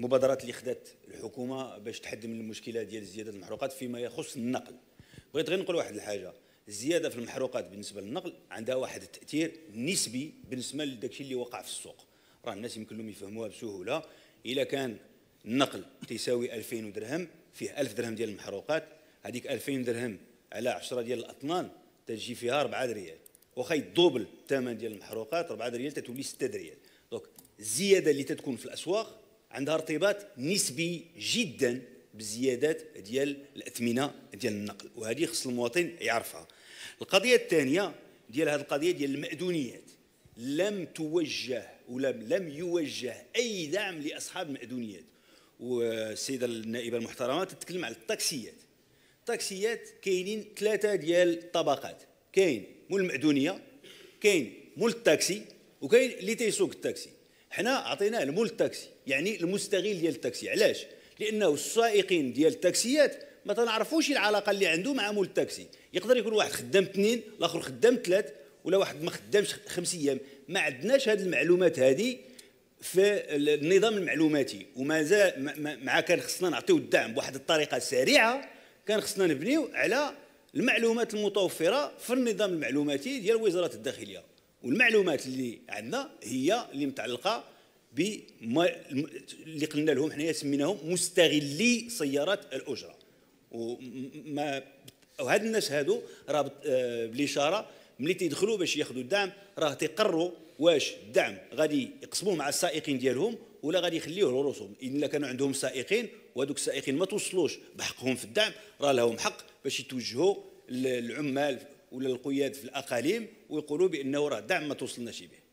المبادرات اللي خدات الحكومه باش تحد من المشكله ديال زياده المحروقات فيما يخص النقل بغيت غير نقول واحد الحاجه الزياده في المحروقات بالنسبه للنقل عندها واحد التاثير نسبي بالنسبه لداكشي اللي وقع في السوق راه الناس يمكن لهم يفهموها بسهوله الا كان النقل تيساوي 2000 درهم فيه 1000 درهم ديال المحروقات هذيك 2000 درهم على 10 ديال الاطنان تجي فيها 4 ريال واخا يدوبل الثمن ديال المحروقات 4 ريال تتولي 6 ريال دونك الزياده اللي تتكون في الاسواق عندها ارتباط نسبي جدا بزيادات ديال الاثمنه ديال النقل وهذه خص المواطن يعرفها القضيه الثانيه ديال هذه القضيه ديال المأذونيات لم توجه ولم لم يوجه اي دعم لاصحاب المأذونيات والسيده النائبه المحترمه تتكلم على الطاكسيات الطاكسيات كاينين ثلاثه ديال الطبقات كاين مول المأذونيه كاين مول التاكسي وكاين اللي تيسوق التاكسي حنا عطيناه المول التاكسي يعني المستغل ديال التاكسي علاش لانه السائقين ديال التاكسيات ما تنعرفوش العلاقه اللي عنده مع مول التاكسي يقدر يكون واحد خدام اثنين الاخر خدام ثلاث ولا واحد ما خدامش خمس ايام ما عندناش هذه المعلومات هذه في النظام المعلوماتي ومازال مع كان خصنا نعطيو الدعم بواحد الطريقه سريعه كان خصنا نبنيو على المعلومات المتوفره في النظام المعلوماتي ديال وزاره الداخليه والمعلومات اللي عندنا هي اللي متعلقه ب اللي قلنا لهم حنايا سميناهم مستغلي سيارات الاجره وما وهاد الناس هادو راه بالاشاره آه، ملي تيدخلوا باش ياخذوا الدعم راه تيقروا واش الدعم غادي يقسموه مع السائقين ديالهم ولا غادي يخليوه لروسهم الا كانوا عندهم سائقين وهذوك السائقين ما توصلوش بحقهم في الدعم راه لهم حق باش يتوجهوا للعمال ولا القياد في الاقاليم ويقولوا بانه راه دعم ما توصلناش به